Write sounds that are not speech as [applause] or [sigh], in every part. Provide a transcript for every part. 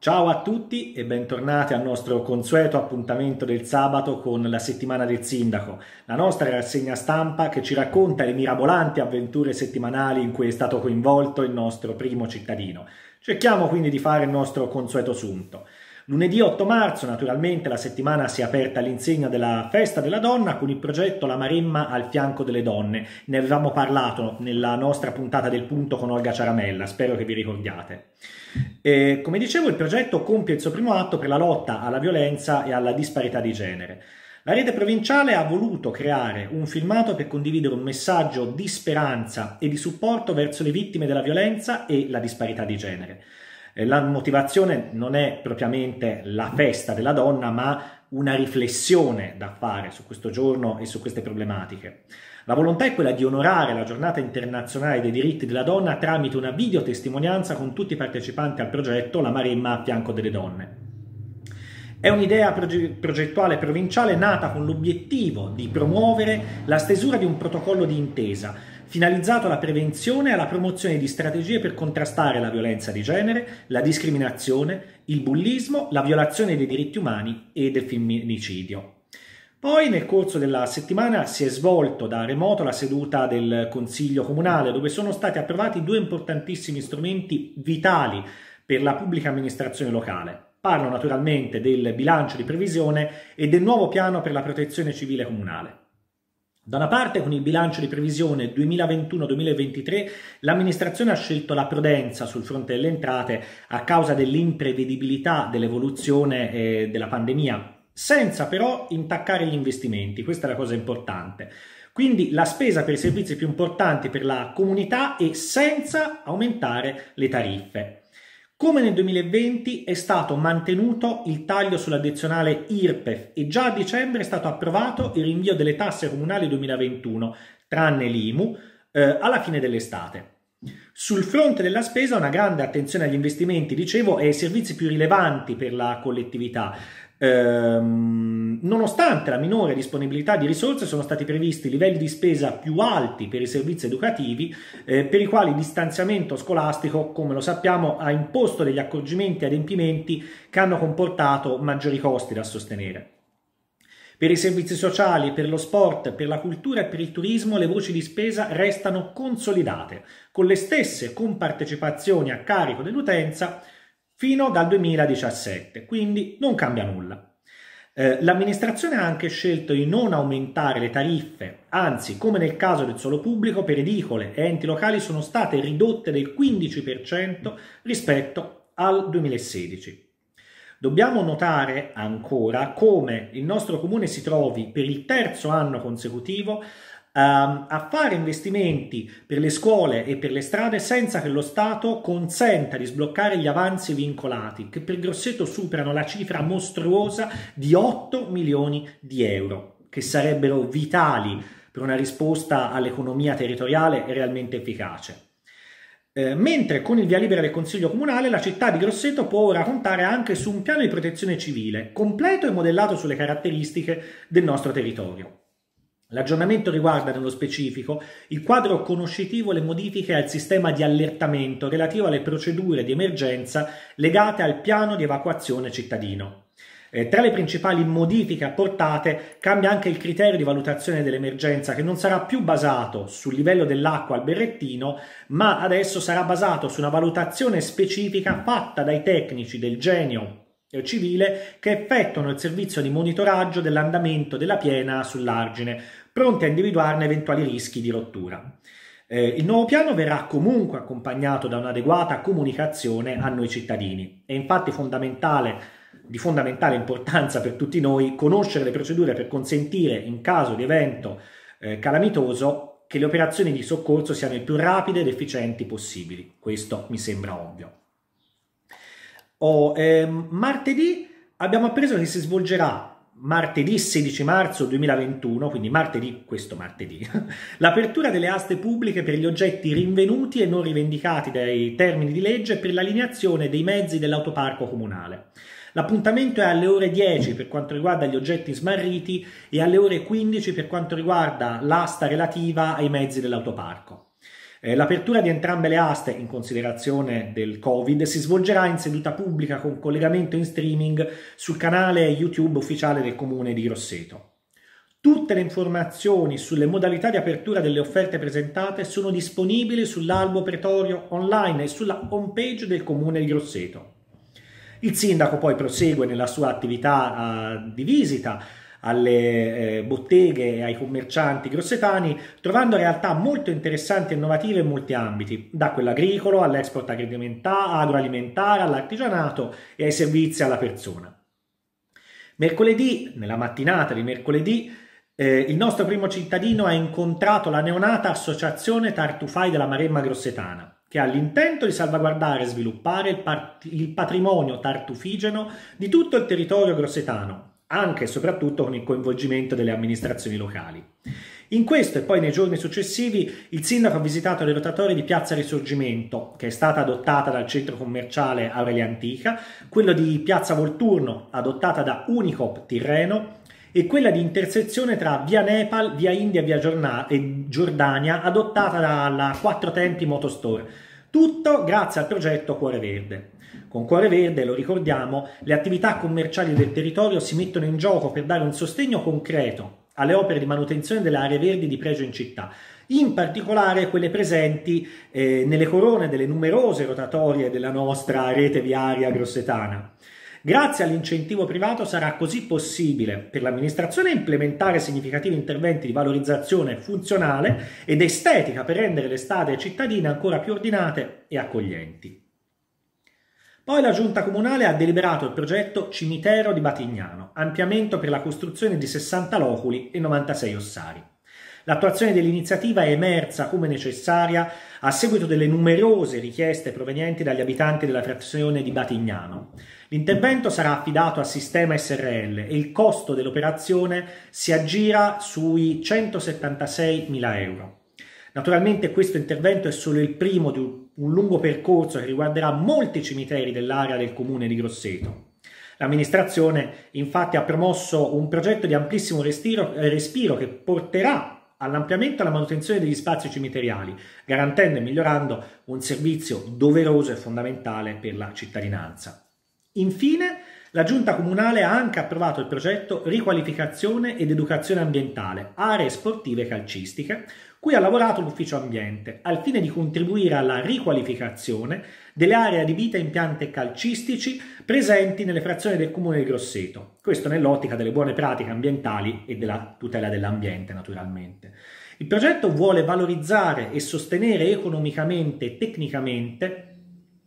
Ciao a tutti e bentornati al nostro consueto appuntamento del sabato con la settimana del sindaco, la nostra rassegna stampa che ci racconta le mirabolanti avventure settimanali in cui è stato coinvolto il nostro primo cittadino. Cerchiamo quindi di fare il nostro consueto sunto. Lunedì 8 marzo naturalmente la settimana si è aperta all'insegna della festa della donna con il progetto La Maremma al fianco delle donne. Ne avevamo parlato nella nostra puntata del punto con Olga Ciaramella, spero che vi ricordiate. E, come dicevo il progetto compie il suo primo atto per la lotta alla violenza e alla disparità di genere. La rete provinciale ha voluto creare un filmato per condividere un messaggio di speranza e di supporto verso le vittime della violenza e la disparità di genere. Eh, la motivazione non è propriamente la festa della donna, ma una riflessione da fare su questo giorno e su queste problematiche. La volontà è quella di onorare la giornata internazionale dei diritti della donna tramite una videotestimonianza con tutti i partecipanti al progetto La Maremma a fianco delle donne. È un'idea progettuale provinciale nata con l'obiettivo di promuovere la stesura di un protocollo di intesa finalizzato alla prevenzione e alla promozione di strategie per contrastare la violenza di genere, la discriminazione, il bullismo, la violazione dei diritti umani e del femminicidio. Poi nel corso della settimana si è svolto da remoto la seduta del Consiglio Comunale dove sono stati approvati due importantissimi strumenti vitali per la pubblica amministrazione locale. Parlo naturalmente del bilancio di previsione e del nuovo piano per la protezione civile comunale. Da una parte, con il bilancio di previsione 2021-2023, l'amministrazione ha scelto la prudenza sul fronte delle entrate a causa dell'imprevedibilità dell'evoluzione eh, della pandemia, senza però intaccare gli investimenti, questa è la cosa importante. Quindi la spesa per i servizi più importanti per la comunità e senza aumentare le tariffe. Come nel 2020 è stato mantenuto il taglio sull'addizionale IRPEF e già a dicembre è stato approvato il rinvio delle tasse comunali 2021, tranne l'IMU, eh, alla fine dell'estate. Sul fronte della spesa una grande attenzione agli investimenti, dicevo, e ai servizi più rilevanti per la collettività. Ehm, nonostante la minore disponibilità di risorse sono stati previsti livelli di spesa più alti per i servizi educativi eh, per i quali il distanziamento scolastico, come lo sappiamo, ha imposto degli accorgimenti e adempimenti che hanno comportato maggiori costi da sostenere. Per i servizi sociali, per lo sport, per la cultura e per il turismo le voci di spesa restano consolidate, con le stesse compartecipazioni a carico dell'utenza fino al 2017, quindi non cambia nulla. Eh, l'amministrazione ha anche scelto di non aumentare le tariffe, anzi, come nel caso del solo pubblico, per edicole e enti locali sono state ridotte del 15% rispetto al 2016. Dobbiamo notare ancora come il nostro comune si trovi per il terzo anno consecutivo Ehm, a fare investimenti per le scuole e per le strade senza che lo Stato consenta di sbloccare gli avanzi vincolati, che per Grosseto superano la cifra mostruosa di 8 milioni di euro, che sarebbero vitali per una risposta all'economia territoriale realmente efficace. Eh, mentre con il via libera del Consiglio Comunale la città di Grosseto può ora contare anche su un piano di protezione civile completo e modellato sulle caratteristiche del nostro territorio. L'aggiornamento riguarda nello specifico il quadro conoscitivo e le modifiche al sistema di allertamento relativo alle procedure di emergenza legate al piano di evacuazione cittadino. Eh, tra le principali modifiche apportate cambia anche il criterio di valutazione dell'emergenza che non sarà più basato sul livello dell'acqua al berrettino, ma adesso sarà basato su una valutazione specifica fatta dai tecnici del genio civile che effettuano il servizio di monitoraggio dell'andamento della piena sull'argine, pronti a individuarne eventuali rischi di rottura. Eh, il nuovo piano verrà comunque accompagnato da un'adeguata comunicazione a noi cittadini. È infatti fondamentale, di fondamentale importanza per tutti noi conoscere le procedure per consentire, in caso di evento eh, calamitoso, che le operazioni di soccorso siano il più rapide ed efficienti possibili. Questo mi sembra ovvio. Oh, ehm, martedì abbiamo appreso che si svolgerà martedì 16 marzo 2021, quindi martedì, questo martedì, [laughs] l'apertura delle aste pubbliche per gli oggetti rinvenuti e non rivendicati dai termini di legge per l'alineazione dei mezzi dell'autoparco comunale. L'appuntamento è alle ore 10 per quanto riguarda gli oggetti smarriti e alle ore 15 per quanto riguarda l'asta relativa ai mezzi dell'autoparco. Eh, l'apertura di entrambe le aste, in considerazione del Covid, si svolgerà in seduta pubblica con collegamento in streaming sul canale YouTube ufficiale del Comune di Grosseto. Tutte le informazioni sulle modalità di apertura delle offerte presentate sono disponibili sull'albo pretorio online e sulla homepage del comune di Grosseto. Il sindaco poi prosegue nella sua attività uh, di visita alle eh, botteghe e ai commercianti grossetani, trovando realtà molto interessanti e innovative in molti ambiti, da quello agricolo all'export agroalimentare, all'artigianato e ai servizi alla persona. Mercoledì, nella mattinata di mercoledì, eh, il nostro primo cittadino ha incontrato la neonata Associazione Tartufai della Maremma Grossetana che ha l'intento di salvaguardare e sviluppare il, il, patrimonio tartufigeno di tutto il territorio grossetano, anche e soprattutto con il coinvolgimento delle amministrazioni locali. In questo e poi nei giorni successivi il sindaco ha visitato le rotatorie di Piazza Risorgimento, che è stata adottata dal centro commerciale Aurelia Antica, quello di Piazza Volturno, adottata da Unicop Tirreno, e quella di intersezione tra via Nepal, via India via Giordania, adottata dalla Quattro Tempi Motostore tutto grazie al progetto Cuore Verde. Con Cuore Verde, lo ricordiamo, le attività commerciali del territorio si mettono in gioco per dare un sostegno concreto alle opere di manutenzione delle aree verdi di pregio in città, in particolare quelle presenti eh, nelle corone delle numerose rotatorie della nostra rete viaria grossetana. Grazie all'incentivo privato sarà così possibile per l'amministrazione implementare significativi interventi di valorizzazione funzionale ed estetica per rendere le strade cittadine ancora più ordinate e accoglienti. Poi la giunta comunale ha deliberato il progetto Cimitero di Batignano, ampliamento per la costruzione di 60 loculi e 96 ossari. L'attuazione dell'iniziativa è emersa come necessaria a seguito delle numerose richieste provenienti dagli abitanti della frazione di Batignano. L'intervento sarà affidato a Sistema SRL e il costo dell'operazione si aggira sui 176.000 euro. Naturalmente questo intervento è solo il primo di un lungo percorso che riguarderà molti cimiteri dell'area del comune di Grosseto. L'amministrazione infatti ha promosso un progetto di amplissimo respiro, eh, respiro che porterà all'ampliamento e alla manutenzione degli spazi cimiteriali, garantendo e migliorando un servizio doveroso e fondamentale per la cittadinanza. Infine, la Giunta Comunale ha anche approvato il progetto Riqualificazione ed Educazione Ambientale, Aree Sportive Calcistiche, cui ha lavorato l'Ufficio Ambiente, al fine di contribuire alla riqualificazione delle aree di vita in piante calcistici presenti nelle frazioni del comune di Grosseto. Questo nell'ottica delle buone pratiche ambientali e della tutela dell'ambiente, naturalmente. Il progetto vuole valorizzare e sostenere economicamente e tecnicamente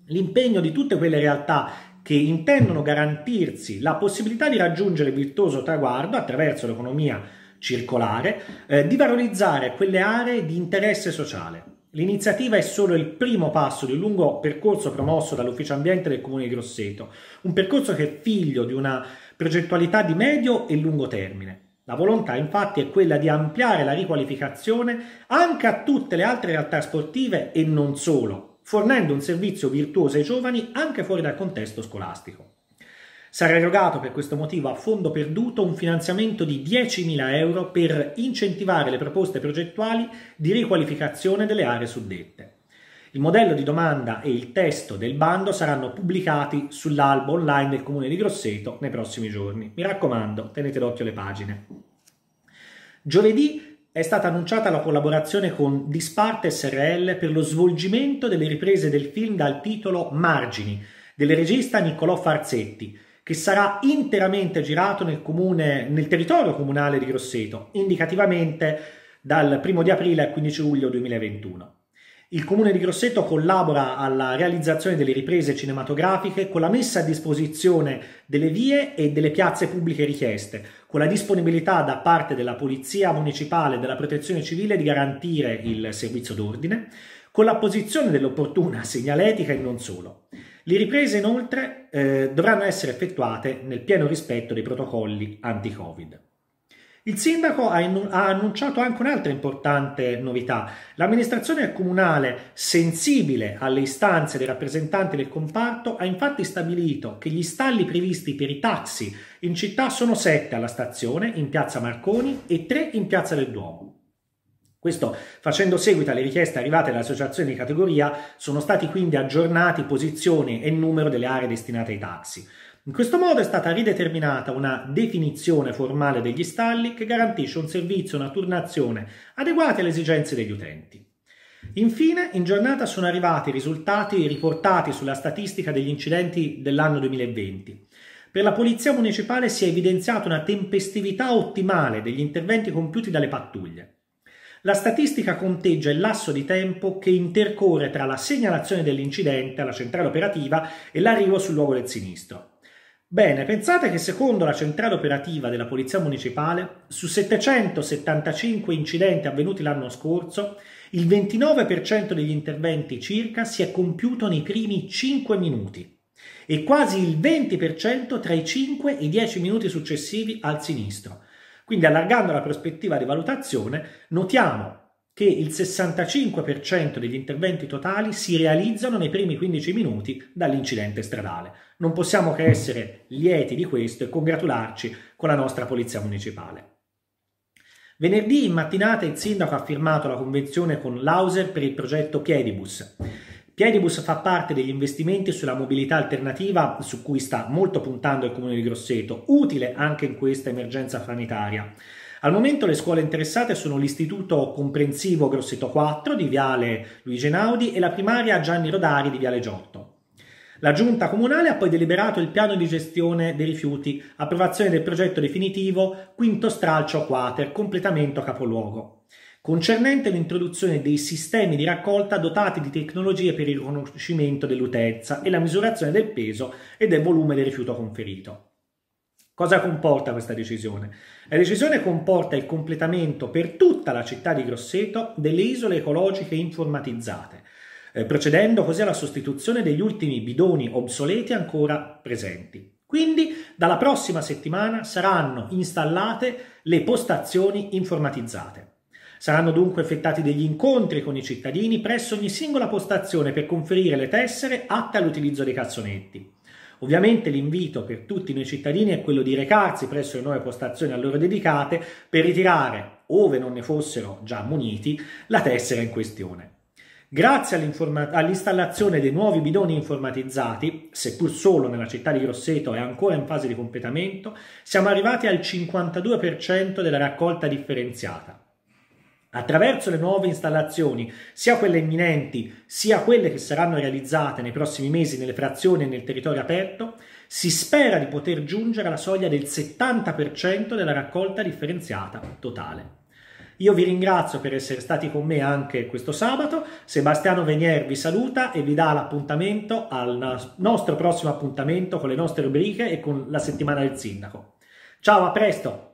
l'impegno di tutte quelle realtà che intendono garantirsi la possibilità di raggiungere il virtuoso traguardo attraverso l'economia circolare, eh, di valorizzare quelle aree di interesse sociale. L'iniziativa è solo il primo passo di un lungo percorso promosso dall'Ufficio Ambiente del Comune di Grosseto, un percorso che è figlio di una progettualità di medio e lungo termine. La volontà infatti è quella di ampliare la riqualificazione anche a tutte le altre realtà sportive e non solo, fornendo un servizio virtuoso ai giovani anche fuori dal contesto scolastico. Sarà erogato per questo motivo a fondo perduto un finanziamento di 10.000 euro per incentivare le proposte progettuali di riqualificazione delle aree suddette. Il modello di domanda e il testo del bando saranno pubblicati sull'albo online del Comune di Grosseto nei prossimi giorni. Mi raccomando, tenete d'occhio le pagine. Giovedì è stata annunciata la collaborazione con Disparte SRL per lo svolgimento delle riprese del film dal titolo Margini, del regista Niccolò Farzetti, che sarà interamente girato nel, comune, nel territorio comunale di Grosseto, indicativamente dal 1 di aprile al 15 luglio 2021. Il Comune di Grosseto collabora alla realizzazione delle riprese cinematografiche con la messa a disposizione delle vie e delle piazze pubbliche richieste, con la disponibilità da parte della Polizia Municipale e della Protezione Civile di garantire il servizio d'ordine, con l'apposizione dell'opportuna segnaletica e non solo. Le riprese inoltre eh, dovranno essere effettuate nel pieno rispetto dei protocolli anti-Covid. Il sindaco ha, annunciato anche un'altra importante novità. L'amministrazione comunale, sensibile alle istanze dei rappresentanti del comparto, ha infatti stabilito che gli stalli previsti per i taxi in città sono 7 alla stazione, in piazza Marconi e 3 in piazza del Duomo. Questo facendo seguito alle richieste arrivate dall'associazione di categoria sono stati quindi aggiornati posizione e numero delle aree destinate ai taxi. In questo modo è stata rideterminata una definizione formale degli stalli che garantisce un servizio e una turnazione adeguati alle esigenze degli utenti. Infine, in giornata sono arrivati i risultati riportati sulla statistica degli incidenti dell'anno 2020. Per la Polizia Municipale si è evidenziata una tempestività ottimale degli interventi compiuti dalle pattuglie. La statistica conteggia il lasso di tempo che intercorre tra la segnalazione dell'incidente alla centrale operativa e l'arrivo sul luogo del sinistro. Bene, pensate che secondo la centrale operativa della Polizia Municipale, su 775 incidenti avvenuti l'anno scorso, il 29% degli interventi circa si è compiuto nei primi 5 minuti e quasi il 20% tra i 5 e i 10 minuti successivi al sinistro, quindi allargando la prospettiva di valutazione, notiamo che il 65% degli interventi totali si realizzano nei primi 15 minuti dall'incidente stradale. Non possiamo che essere lieti di questo e congratularci con la nostra Polizia Municipale. Venerdì in mattinata il sindaco ha firmato la convenzione con l'Auser per il progetto Piedibus. Piedibus fa parte degli investimenti sulla mobilità alternativa su cui sta molto puntando il comune di Grosseto, utile anche in questa emergenza sanitaria. Al momento le scuole interessate sono l'Istituto Comprensivo Grosseto 4 di Viale Luigi Naudi e la primaria Gianni Rodari di Viale Giotto. La giunta comunale ha poi deliberato il piano di gestione dei rifiuti, approvazione del progetto definitivo, quinto stralcio quater, completamento capoluogo concernente l'introduzione dei sistemi di raccolta dotati di tecnologie per il riconoscimento dell'utenza e la misurazione del peso e del volume del rifiuto conferito. Cosa comporta questa decisione? La decisione comporta il completamento per tutta la città di Grosseto delle isole ecologiche informatizzate, eh, procedendo così alla sostituzione degli ultimi bidoni obsoleti ancora presenti. Quindi dalla prossima settimana saranno installate le postazioni informatizzate. Saranno dunque effettati degli incontri con i cittadini presso ogni singola postazione per conferire le tessere atte all'utilizzo dei cazzonetti. Ovviamente l'invito per tutti noi cittadini è quello di recarsi presso le nuove postazioni a loro dedicate per ritirare, ove non ne fossero già muniti, la tessera in questione. Grazie all'installazione dei nuovi bidoni informatizzati, seppur solo nella città di Grosseto e ancora in fase di completamento, siamo arrivati al 52% della raccolta differenziata. Attraverso le nuove installazioni, sia quelle imminenti, sia quelle che saranno realizzate nei prossimi mesi nelle frazioni e nel territorio aperto, si spera di poter giungere alla soglia del 70% della raccolta differenziata totale. Io vi ringrazio per essere stati con me anche questo sabato. Sebastiano Venier vi saluta e vi dà l'appuntamento al nostro prossimo appuntamento con le nostre rubriche e con la settimana del sindaco. Ciao, a presto!